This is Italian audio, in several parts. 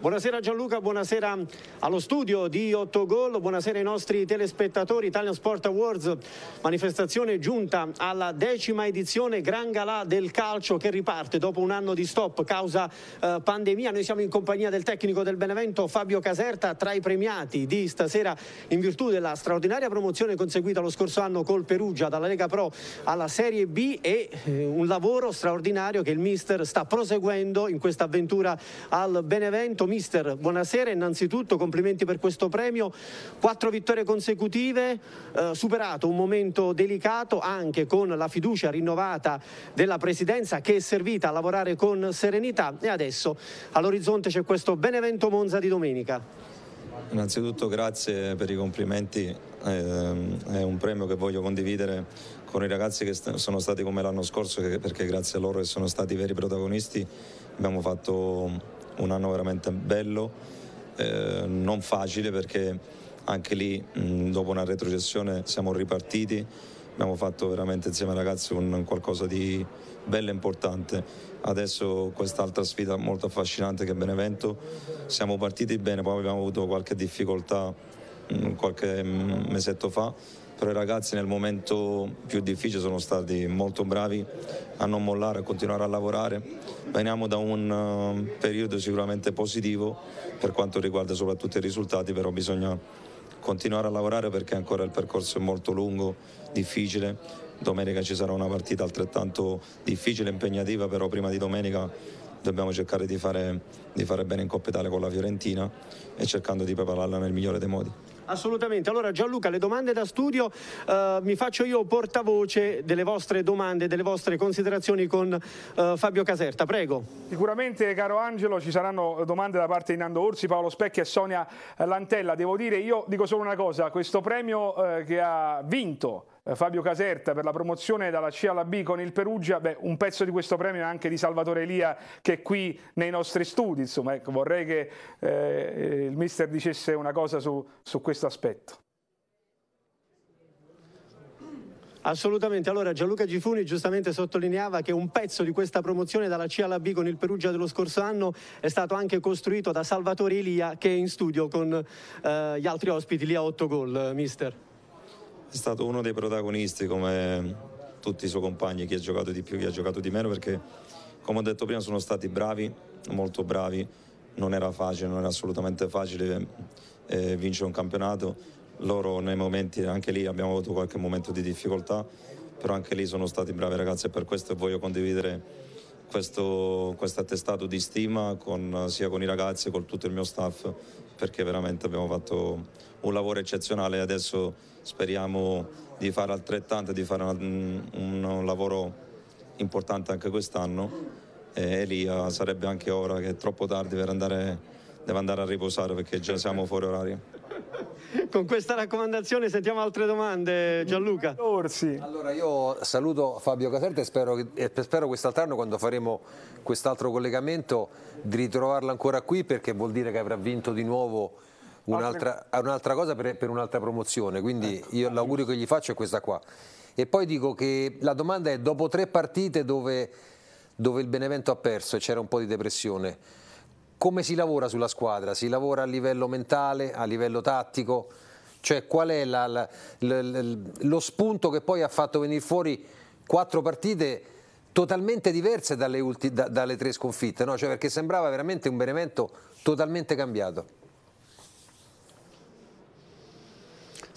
Buonasera Gianluca, buonasera allo studio di 8 Gol, buonasera ai nostri telespettatori Italian Sport Awards, manifestazione giunta alla decima edizione Gran Galà del calcio che riparte dopo un anno di stop causa eh, pandemia. Noi siamo in compagnia del tecnico del Benevento Fabio Caserta, tra i premiati di stasera in virtù della straordinaria promozione conseguita lo scorso anno col Perugia dalla Lega Pro alla Serie B e eh, un lavoro straordinario che il mister sta proseguendo in questa avventura al Benevento mister, buonasera innanzitutto, complimenti per questo premio, quattro vittorie consecutive, eh, superato un momento delicato anche con la fiducia rinnovata della Presidenza che è servita a lavorare con serenità e adesso all'orizzonte c'è questo Benevento Monza di domenica. Innanzitutto grazie per i complimenti, ehm, è un premio che voglio condividere con i ragazzi che sono stati come l'anno scorso perché grazie a loro che sono stati veri protagonisti abbiamo fatto un anno veramente bello, eh, non facile perché anche lì mh, dopo una retrocessione siamo ripartiti, abbiamo fatto veramente insieme ai ragazzi un, un qualcosa di bello e importante. Adesso quest'altra sfida molto affascinante che è Benevento, siamo partiti bene, poi abbiamo avuto qualche difficoltà mh, qualche mh, mesetto fa però i ragazzi nel momento più difficile sono stati molto bravi a non mollare, a continuare a lavorare. Veniamo da un eh, periodo sicuramente positivo per quanto riguarda soprattutto i risultati, però bisogna continuare a lavorare perché ancora il percorso è molto lungo, difficile. Domenica ci sarà una partita altrettanto difficile, e impegnativa, però prima di domenica dobbiamo cercare di fare, di fare bene in Coppa Italia con la Fiorentina e cercando di prepararla nel migliore dei modi. Assolutamente. Allora Gianluca, le domande da studio eh, mi faccio io portavoce delle vostre domande, delle vostre considerazioni con eh, Fabio Caserta. Prego. Sicuramente, caro Angelo, ci saranno domande da parte di Nando Orsi, Paolo Specchi e Sonia Lantella. Devo dire, io dico solo una cosa, questo premio eh, che ha vinto eh, Fabio Caserta per la promozione dalla C alla B con il Perugia, beh, un pezzo di questo premio è anche di Salvatore Elia che è qui nei nostri studi, insomma ecco, vorrei che eh, il mister dicesse una cosa su, su questo aspetto. Assolutamente, allora Gianluca Gifuni giustamente sottolineava che un pezzo di questa promozione dalla C alla B con il Perugia dello scorso anno è stato anche costruito da Salvatore Elia che è in studio con eh, gli altri ospiti lì a 8 gol, mister. È stato uno dei protagonisti come tutti i suoi compagni, chi ha giocato di più, chi ha giocato di meno, perché come ho detto prima sono stati bravi, molto bravi, non era facile, non era assolutamente facile eh, vincere un campionato, loro nei momenti, anche lì abbiamo avuto qualche momento di difficoltà, però anche lì sono stati bravi ragazzi e per questo voglio condividere questo, attestato di stima con, sia con i ragazzi che con tutto il mio staff perché veramente abbiamo fatto un lavoro eccezionale e adesso speriamo di fare altrettanto, di fare un, un lavoro importante anche quest'anno e lì sarebbe anche ora che è troppo tardi per andare, deve andare a riposare perché già siamo fuori orario con questa raccomandazione sentiamo altre domande Gianluca Allora io saluto Fabio Caserta e spero, che, spero quest'altro anno quando faremo quest'altro collegamento di ritrovarla ancora qui perché vuol dire che avrà vinto di nuovo un'altra, un cosa per, per un'altra promozione quindi ecco, io ah, l'augurio che gli faccio è questa qua e poi dico che la domanda è dopo tre partite dove, dove il Benevento ha perso e c'era un po' di depressione come si lavora sulla squadra? Si lavora a livello mentale, a livello tattico? Cioè qual è la, la, la, lo spunto che poi ha fatto venire fuori quattro partite totalmente diverse dalle, ulti, da, dalle tre sconfitte? No? Cioè perché sembrava veramente un Benevento totalmente cambiato.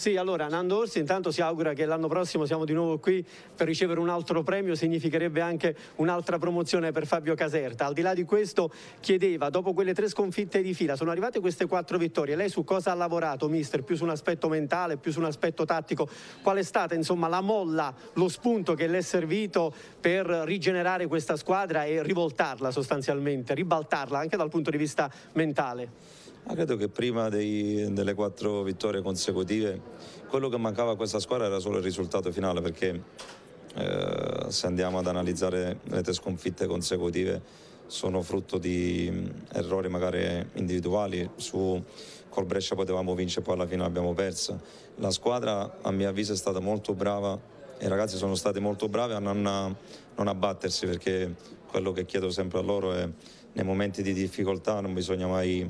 Sì, allora Nando Orsi intanto si augura che l'anno prossimo siamo di nuovo qui per ricevere un altro premio, significherebbe anche un'altra promozione per Fabio Caserta. Al di là di questo chiedeva, dopo quelle tre sconfitte di fila, sono arrivate queste quattro vittorie, lei su cosa ha lavorato, mister? Più su un aspetto mentale, più su un aspetto tattico? Qual è stata insomma la molla, lo spunto che le è servito per rigenerare questa squadra e rivoltarla sostanzialmente, ribaltarla anche dal punto di vista mentale? Ma credo che prima dei, delle quattro vittorie consecutive quello che mancava a questa squadra era solo il risultato finale perché eh, se andiamo ad analizzare le tre sconfitte consecutive sono frutto di errori magari individuali su col Brescia potevamo vincere poi alla fine l'abbiamo persa la squadra a mio avviso è stata molto brava i ragazzi sono stati molto bravi a non, a non abbattersi perché quello che chiedo sempre a loro è nei momenti di difficoltà non bisogna mai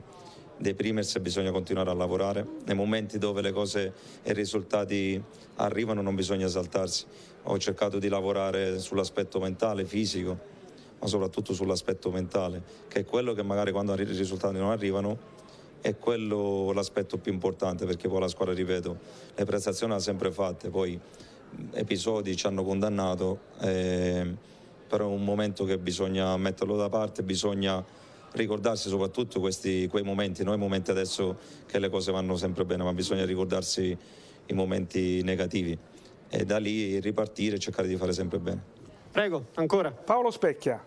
deprimersi, bisogna continuare a lavorare. Nei momenti dove le cose e i risultati arrivano non bisogna esaltarsi. Ho cercato di lavorare sull'aspetto mentale, fisico, ma soprattutto sull'aspetto mentale, che è quello che magari quando i risultati non arrivano è quello l'aspetto più importante perché poi la squadra, ripeto, le prestazioni ha sempre fatte, poi episodi ci hanno condannato, eh, però è un momento che bisogna metterlo da parte, bisogna ricordarsi soprattutto questi, quei momenti, non i momenti adesso che le cose vanno sempre bene, ma bisogna ricordarsi i momenti negativi e da lì ripartire e cercare di fare sempre bene. Prego, ancora. Paolo Specchia.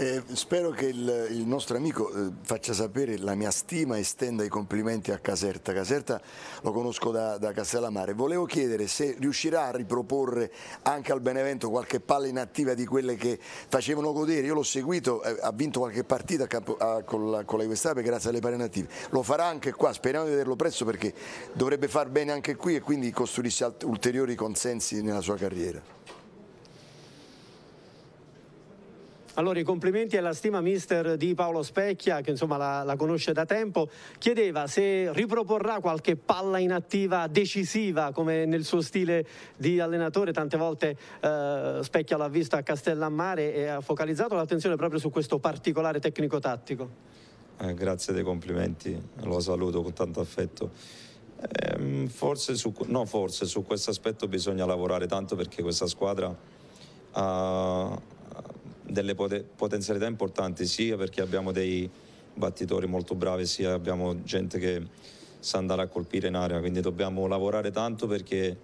Eh, spero che il, il nostro amico eh, faccia sapere la mia stima e stenda i complimenti a Caserta. Caserta lo conosco da, da, Castellamare. Volevo chiedere se riuscirà a riproporre anche al Benevento qualche palla inattiva di quelle che facevano godere. Io l'ho seguito, eh, ha vinto qualche partita a, a, con la, con la Quest'Ape grazie alle palle native. Lo farà anche qua, speriamo di vederlo presto perché dovrebbe far bene anche qui e quindi costruirsi ulteriori consensi nella sua carriera. Allora i complimenti alla stima mister di Paolo Specchia che insomma la, la conosce da tempo. Chiedeva se riproporrà qualche palla inattiva decisiva come nel suo stile di allenatore. Tante volte eh, Specchia l'ha visto a Castellammare e ha focalizzato l'attenzione proprio su questo particolare tecnico-tattico. Eh, grazie dei complimenti, lo saluto con tanto affetto. Eh, forse, su, no, forse su questo aspetto bisogna lavorare tanto perché questa squadra ha, delle potenzialità importanti sia perché abbiamo dei battitori molto bravi sia abbiamo gente che sa andare a colpire in area, quindi dobbiamo lavorare tanto perché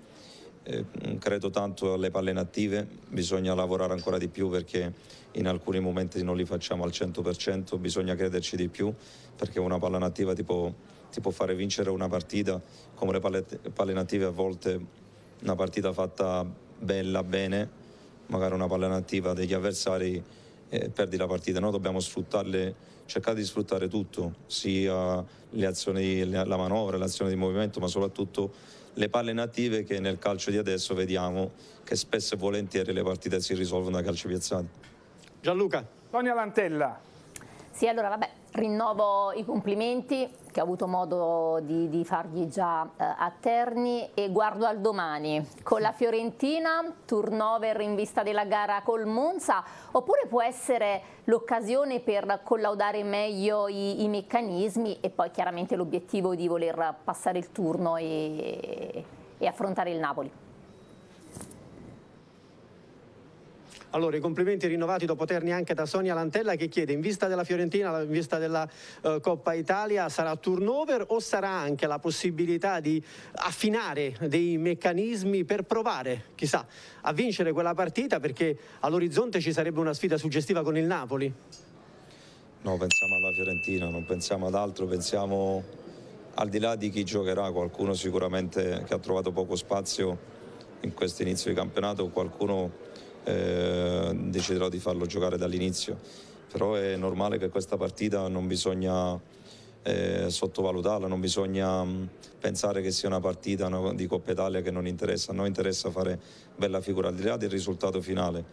eh, credo tanto alle palle native, bisogna lavorare ancora di più perché in alcuni momenti non li facciamo al 100%, bisogna crederci di più perché una palla nativa ti può, ti può fare vincere una partita, come le palle, palle native a volte una partita fatta bella, bene magari una palla inattiva degli avversari eh, perdi la partita. Noi dobbiamo sfruttarle, cercare di sfruttare tutto, sia le azioni, la manovra, le azioni di movimento, ma soprattutto le palle inattive che nel calcio di adesso vediamo che spesso e volentieri le partite si risolvono da calci piazzati. Gianluca. Sonia Lantella, sì, allora vabbè, rinnovo i complimenti che ho avuto modo di, di fargli già eh, a Terni e guardo al domani con la Fiorentina, turnover in vista della gara col Monza oppure può essere l'occasione per collaudare meglio i, i, meccanismi e poi chiaramente l'obiettivo di voler passare il turno e, e affrontare il Napoli. Allora, i complimenti rinnovati dopo Terni anche da Sonia Lantella che chiede in vista della Fiorentina, in vista della eh, Coppa Italia, sarà turnover o sarà anche la possibilità di affinare dei meccanismi per provare, chissà, a vincere quella partita perché all'orizzonte ci sarebbe una sfida suggestiva con il Napoli? No, pensiamo alla Fiorentina, non pensiamo ad altro, pensiamo al di là di chi giocherà, qualcuno sicuramente che ha trovato poco spazio in questo inizio di campionato, qualcuno eh, deciderò di farlo giocare dall'inizio. Però è normale che questa partita non bisogna eh, sottovalutarla, non bisogna mh, mm, pensare che sia una partita no, di Coppa Italia che non interessa, a noi interessa fare bella figura, al di là del risultato finale.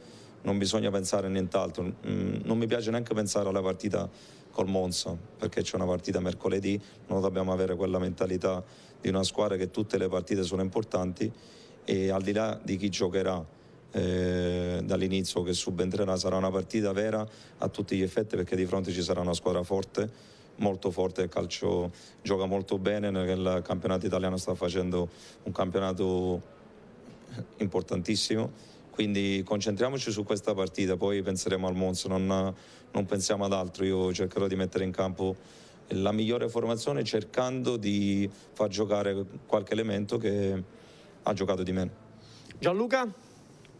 Non bisogna pensare a nient'altro, mm, non mi piace neanche pensare alla partita col Monza, perché c'è una partita mercoledì, noi dobbiamo avere quella mentalità di una squadra che tutte le partite sono importanti e al di là di chi giocherà eh, dall'inizio che subentrerà sarà una partita vera a tutti gli effetti perché di fronte ci sarà una squadra forte molto forte, il calcio gioca molto bene, nel campionato italiano sta facendo un campionato importantissimo, quindi concentriamoci su questa partita, poi penseremo al Monza, non, non pensiamo ad altro, io cercherò di mettere in campo la migliore formazione cercando di far giocare qualche elemento che ha giocato di meno. Gianluca?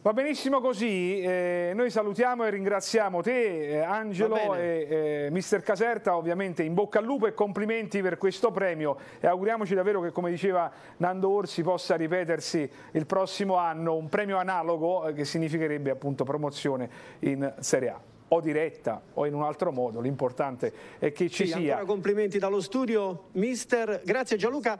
Va benissimo così, eh, noi salutiamo e ringraziamo te eh, Angelo e eh, mister Caserta, ovviamente in bocca al lupo e complimenti per questo premio e auguriamoci davvero che come diceva Nando Orsi possa ripetersi il prossimo anno un premio analogo eh, che significherebbe appunto promozione in Serie A o diretta o in un altro modo, l'importante è che ci sì, sia. Ancora complimenti dallo studio, mister, grazie Gianluca.